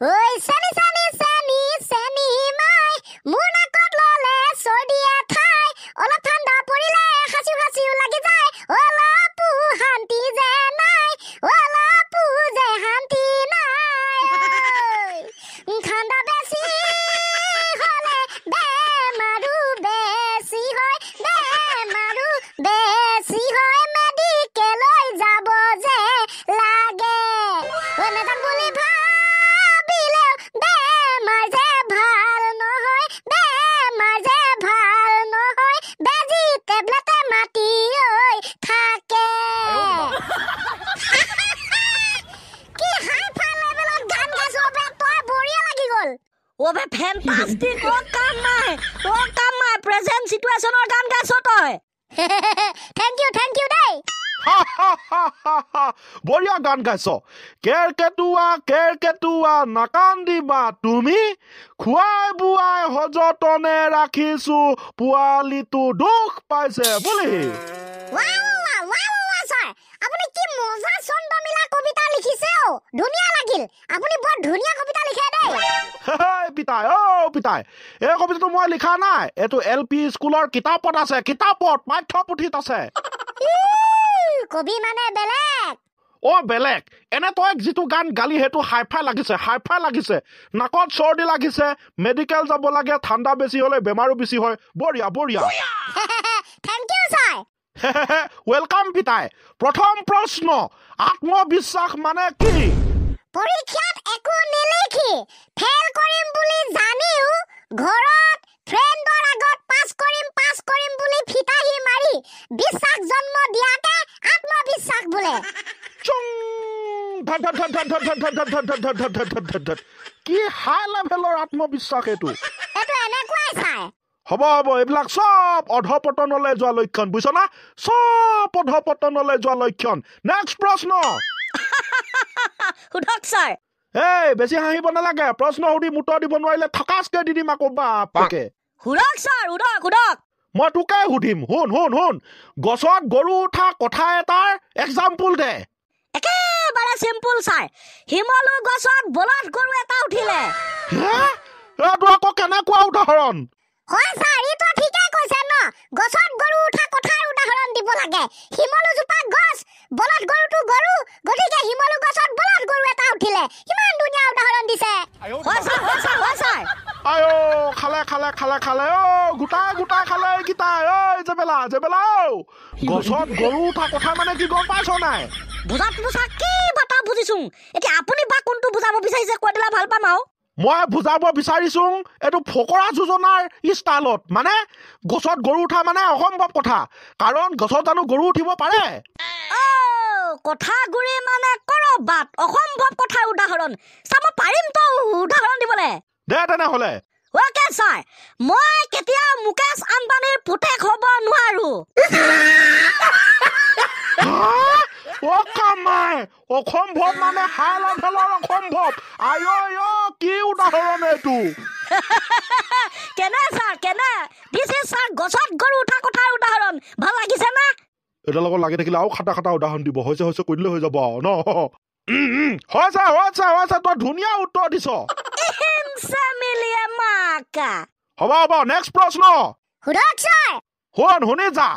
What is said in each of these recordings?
ঐ চেমি চেমি চেমি চেমি মাই মোৰ নাকত ল'লে চৰ্দিয়ে খাই অলপ ঠাণ্ডা পৰিলে খাচিও খাচিও লাগি যায় অলপো শান্তি যে নাই অলপো যে শান্তি নাই ঠাণ্ডা বেছি হ'লে বেমাৰো বেছি হয় বেমাৰো বেছি হয় মেডিকেলৈ যাব যে লাগে মেডাম বুলি ভাল অ বে ফেণ্টাষ্টিক অ কাম নাই অ কাম নাই প্ৰেজেণ্ট চিটুৱেশ্যনৰ গান গাছ তই থেংক ইউ থেংক ইউ দেই বঢ়িয়া গান গাইছ কেৰ কেটুৱা কেৰ কেটুৱা নাকান্দিবা তুমি খুৱাই বুৱাই সযতনে ৰাখিছো পোৱালিটো দুখ পাইছে বুলি আপুনি লাগিল আপুনি বৰ ধুনীয়া পিতাই অ পিতাই এই কবিতাটো মই লিখা নাই এইটো এল পি স্কুলৰ কিতাপত আছে কিতাপত পাঠ্য আছে কবি মানে বেলেগ অ বেলেগ এনে তই যিটো গান গালি সেইটো হাই লাগিছে হাই লাগিছে নাকত চৰ্দি লাগিছে মেডিকেল যাব লাগে ঠাণ্ডা বেছি হ'লে বেমাৰো বেছি হয় বঢ়িয়া বঢ়িয়া ৱেলকাম পিতাই প্ৰথম প্ৰশ্ন আত্মবিশ্বাস মানে কি পৰীক্ষাত একো নিলিখি কি হাই লেভেলৰ আত্মবিশ্বাস এইটো হব হব এইবিলাক চব অধপতনলৈ যোৱা লক্ষণ বুজিছনা চব অধপতনলৈ যোৱা লক্ষণ নেক্সট প্ৰশ্ন সোধক ছাৰ এই বেছি হাঁহিব নালাগে প্ৰশ্ন সুধি মুটৰ দিব নোৱাৰিলে থকাচকে দি দিম আকৌ বাপকে সোধক ছাৰ সোধক সোধক মই তোকে সুধিম শুন শুন শুন গছত গৰু উঠা কথা এটাৰ এক্সাম্পল দে একে একেবাৰে চিম্পল চাই হিমালয় গছত বলধ গৰু এটা উঠিলে এইটো আকৌ কেনেকুৱা উদাহৰণ হয় ছাৰ এইটো ঠিকেই কৈছে ন গছত গৰু উঠা কথাৰ উদাহৰণ দিব লাগে হিমলু জোপা গছ বলত গৰুটো গৰু গতিকে হিমলু গছত বলত গৰু এটা উঠিলে ইমান ধুনীয়া উদাহৰণ দিছে হয় ছাৰ হয় ছাৰ হয় ছাৰ আয়ো খালে খালে খালে খালে অ গোটা গোটা খালে কিটা ঐ জেবেলা জেবেলা ও গছত গৰু উঠা কথা মানে কি গম পাইছ নাই বুজাত বুজা কি বাটা বুজিছো এতিয়া আপুনি বা কোনটো বুজাব বিচাৰিছে কৈ দিলা ভাল পাম আও মই বুজাব বিচাৰিছো এইটো ফকৰা যোজনাৰ ষ্টাইলত মানে গছত গৰু উঠা মানে অসম্ভৱ কথা কাৰণ গছত জানো গৰু উঠিব পাৰে কথা গুৰি মানে কৰবাত অসম্ভৱ কথাৰ উদাহৰণ চাব পাৰিমতো উদাহৰণ দিবলৈ দে তেনেহলে অকে ছাৰ মই কেতিয়াও মুকেশ আম্বানীৰ পুতেক হ'ব নোৱাৰো অকামাই অসম্ভৱ মানে হাল আফেলৰ অসম্ভৱ আয়ো আয়ো কি উদাহৰণ এইটো কেনে ছাৰ কেনে দিছ ইজ ছাৰ গছত গৰু উঠা কথাৰ উদাহৰণ ভাল লাগিছে না এটা লগত লাগি থাকিলে আৰু খাটা খাটা উদাহৰণ দিব হৈছে হৈছে কৰিলে হৈ যাব ন হয় ছাৰ হয় ছাৰ হয় ছাৰ তই ধুনীয়া উত্তৰ দিছ ফেমিলিয়ে মাকা হব হব নেক্সট প্ৰশ্ন সুধক শুন শুনি যা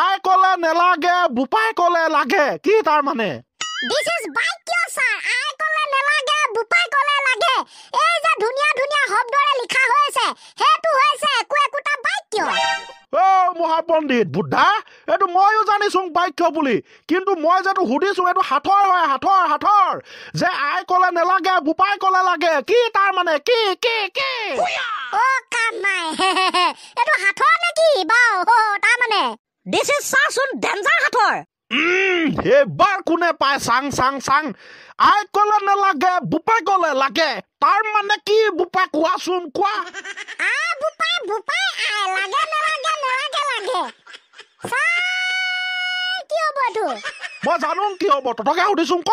আই ক'লে নেলাগে বোপাই ক'লে লাগে কি তাৰ মানে মহাপণ্ডিত বুদ্ধা এইটো ময়ো জানিছো বাধ্য বুলি কিন্তু মই যেটো সুধিছো এইটো হাতৰ হয় হাতৰ হাতৰ যে আই ক'লে নেলাগে বোপাই ক'লে লাগে কি তাৰ মানে কি কি কি কোৱাচোন কোৱা মই জানো কিয় বতটকে সুধিছোঁ ক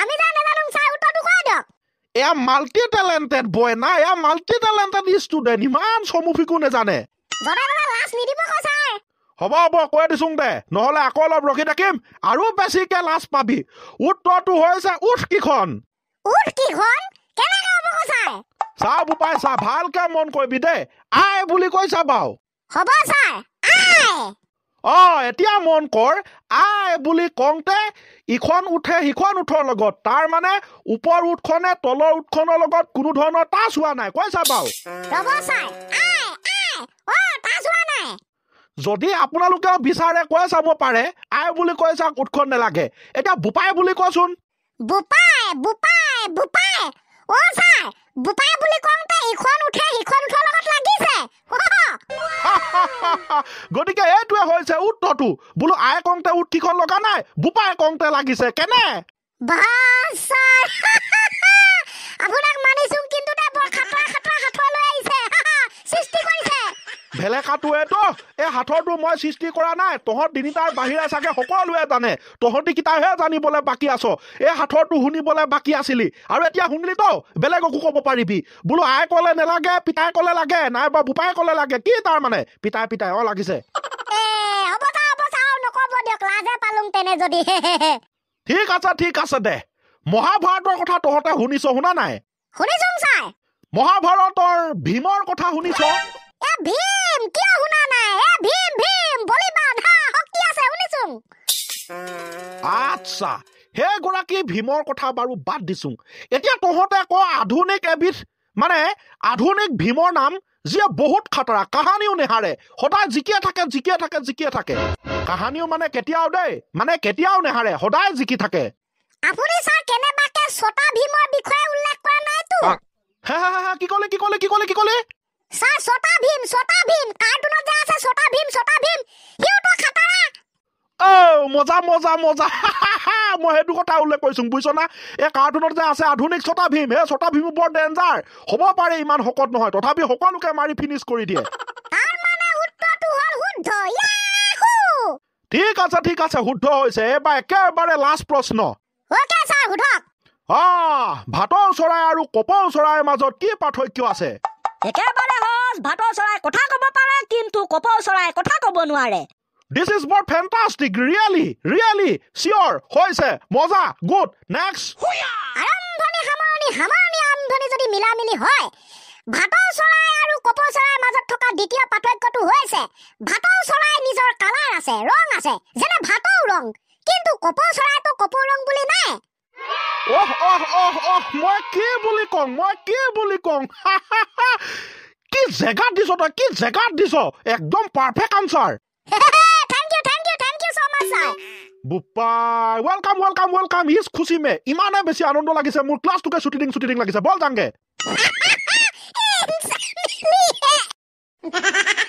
আমি এয়া মাল্টি টেলেণ্টেড বয় না এয়া মাল্টি টেলেণ্টেড ষ্টুডেণ্ট ইমান চমু ফিকো নেজানে হ'ব হ'ব কৈ দিছোঁ দে নহ'লে আকৌ অলপ ৰখি থাকিম আৰু বেছিকে লাজ পাবি উত্তৰটো হৈছে উঠ কিখন চা বুপাই চা ভালকে মন কৰিবি দে আই বুলি কৈছা চাবাও হ'ব অঁ এতিয়া মন কৰ আই বুলি কওঁতে ইখন উঠে সিখন উঠৰ লগত তাৰ মানে ওপৰ উঠখনে তলৰ উঠখনৰ লগত কোনো ধৰণৰ তাচ হোৱা নাই কৈ চাবা যদি আপোনালোকেও বিচাৰে কৈ চাব পাৰে আই বুলি কৈ চাওক উৎখন নেলাগে এতিয়া বোপাই বুলি কচোন উঠে গতিকে এইটোৱে হৈছে উত্তৰটো বোলো আই কওঁতে উঠিখন লগা নাই বোপাই কওঁতে লাগিছে কেনে আপোনাক মানিছো কিন্তু সৃষ্টি কৰিছে ভেলেকাটোৱেতো এই হাতৰটো মই সৃষ্টি কৰা নাই তহঁত তিনিটাৰ বাহিৰে চাগে সকলোৱে জানে তহঁতি কিটাইহে জানিবলৈ বাকী আছ এই হাতৰটো শুনিবলৈ বাকী আছিলি আৰু এতিয়া শুনিলিতো বেলেগকো ক'ব পাৰিবি বোলো আই ক'লে নেলাগে পিতাই ক'লে লাগে নাইবা বোপাই ক'লে লাগে কি তাৰ মানে পিতাই পিতাই অ লাগিছে ঠিক আছে ঠিক আছে দে মহাভাৰতৰ কথা তহঁতে শুনিছ শুনা নাই শুনিছো মহাভাৰতৰ ভীমৰ কথা শুনিছ ভীম কিয় শুনা নাই এ ভীম ভীম বলিবান হা শক্তি আছে শুনিছোঁ আচ্ছা সেই গৰাকী ভীমৰ কথা বাৰু বাদ দিছো এতিয়া তহঁতে ক আধুনিক এবিধ মানে আধুনিক ভীমৰ নাম যিয়ে বহুত খাতৰা কাহানিও নেহাৰে সদায় জিকিয়ে থাকে জিকিয়ে থাকে জিকিয়ে থাকে কাহানিও মানে কেতিয়াও দেই মানে কেতিয়াও নেহাৰে সদায় জিকি থাকে আপুনি ছাৰ কেনেবাকে ছটা ভীমৰ বিষয়ে উল্লেখ কৰা নাইতো হে হে হে কি ক'লে কি ক'লে কি ক'লে কি ক'লে ছাৰ ছটা ভীম ছটা ভীম কাৰ্টুনত যে আছে ছটা ভীম ছটা ভীম সিওটো খাতাৰা মজা মজা মজা মই সেইটো কথা উল্লেখ কৰিছো বুজিছনা এই কাৰ্টুনত যে আছে আধুনিক ছটা ভীম সেই ছটা ভীম বৰ ডেঞ্জাৰ হ'ব পাৰে ইমান শকত নহয় তথাপি সকলোকে মাৰি ফিনিছ কৰি দিয়ে ঠিক আছে ঠিক আছে শুদ্ধ হৈছে এইবাৰ একেবাৰে লাষ্ট প্ৰশ্ন অ ভাটৌ চৰাই আৰু কপৌ চৰাইৰ মাজত কি পাৰ্থক্য আছে একেবাৰে সহজ ভাটৌ চৰাই কথা ক'ব পাৰে কিন্তু কপৌ চৰাই কথা ক'ব নোৱাৰে দিছ ইজ মোৰ ফেণ্টাষ্টিক ৰিয়েলি ৰিয়েলি চিয়ৰ হৈছে মজা গুড নেক্সট আৰম্ভণি সামৰণি সামৰণি আৰম্ভণি যদি মিলা হয় ভাটৌ চৰাই আৰু কপৌ চৰাইৰ মাজত থকা দ্বিতীয় পাৰ্থক্যটো হৈছে ভাটৌ চৰাই নিজৰ কালাৰ আছে ৰং আছে যেনে ভাটৌ ৰং কিন্তু কপৌ চৰাইটো কপৌ ৰং বুলি নাই Oh, oh, oh, oh, মই কি বুলি কওঁ মই কি বুলি কওঁ কি জেগাত দিছ তই কি জেগাত দিছ একদম পাৰফেক্ট আনচাৰ বুপাই ৱেলকাম ৱেলকাম ৱেলকাম ইজ খুচি মে ইমানে বেছি আনন্দ লাগিছে মোৰ ক্লাছটোকে চুটি দিং চুটি দিং লাগিছে বল যাংগে